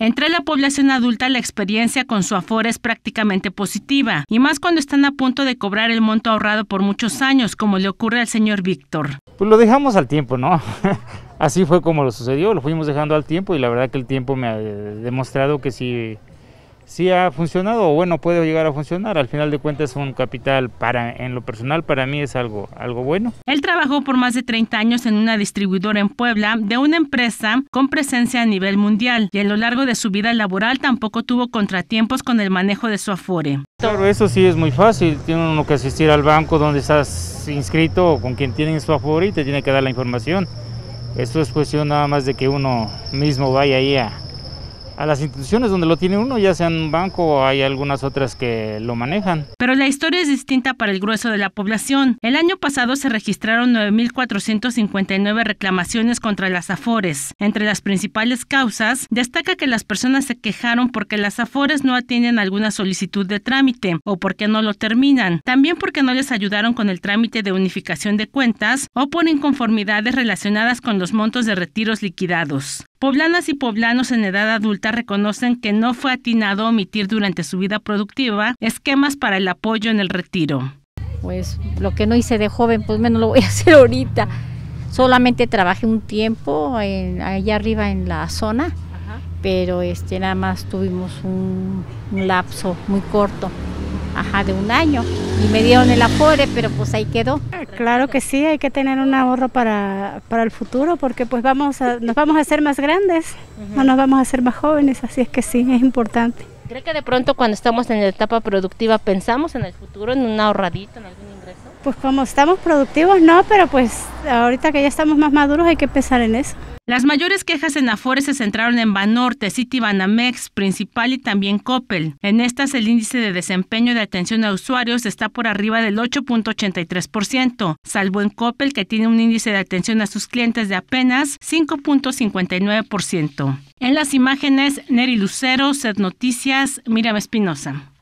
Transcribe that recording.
Entre la población adulta la experiencia con su afora es prácticamente positiva, y más cuando están a punto de cobrar el monto ahorrado por muchos años, como le ocurre al señor Víctor. Pues lo dejamos al tiempo, ¿no? Así fue como lo sucedió, lo fuimos dejando al tiempo y la verdad que el tiempo me ha eh, demostrado que sí si ha funcionado o bueno puede llegar a funcionar. Al final de cuentas es un capital para en lo personal para mí es algo algo bueno. Él trabajó por más de 30 años en una distribuidora en Puebla de una empresa con presencia a nivel mundial y a lo largo de su vida laboral tampoco tuvo contratiempos con el manejo de su afore. Claro, eso sí es muy fácil. Tiene uno que asistir al banco donde estás inscrito o con quien tiene su afore y te tiene que dar la información. Esto es cuestión nada más de que uno mismo vaya ahí a a las instituciones donde lo tiene uno, ya sea un banco o hay algunas otras que lo manejan. Pero la historia es distinta para el grueso de la población. El año pasado se registraron 9.459 reclamaciones contra las AFORES. Entre las principales causas, destaca que las personas se quejaron porque las AFORES no atienden alguna solicitud de trámite o porque no lo terminan. También porque no les ayudaron con el trámite de unificación de cuentas o por inconformidades relacionadas con los montos de retiros liquidados. Poblanas y poblanos en edad adulta reconocen que no fue atinado omitir durante su vida productiva esquemas para el apoyo en el retiro. Pues lo que no hice de joven, pues menos lo voy a hacer ahorita. Solamente trabajé un tiempo allá arriba en la zona, pero este, nada más tuvimos un lapso muy corto ajá, de un año. Y me dieron el afore, pero pues ahí quedó. Claro que sí, hay que tener un ahorro para, el futuro, porque pues vamos a, nos vamos a hacer más grandes, no nos vamos a hacer más jóvenes, así es que sí, es importante. ¿Cree que de pronto cuando estamos en la etapa productiva pensamos en el futuro, en un ahorradito, en algún ingreso? Pues como estamos productivos no, pero pues ahorita que ya estamos más maduros hay que pensar en eso. Las mayores quejas en Afore se centraron en Banorte, Banamex, Principal y también Coppel. En estas el índice de desempeño de atención a usuarios está por arriba del 8.83%, salvo en Coppel que tiene un índice de atención a sus clientes de apenas 5.59%. En las imágenes, Neri Lucero, Sed Noticias, Miriam Espinosa.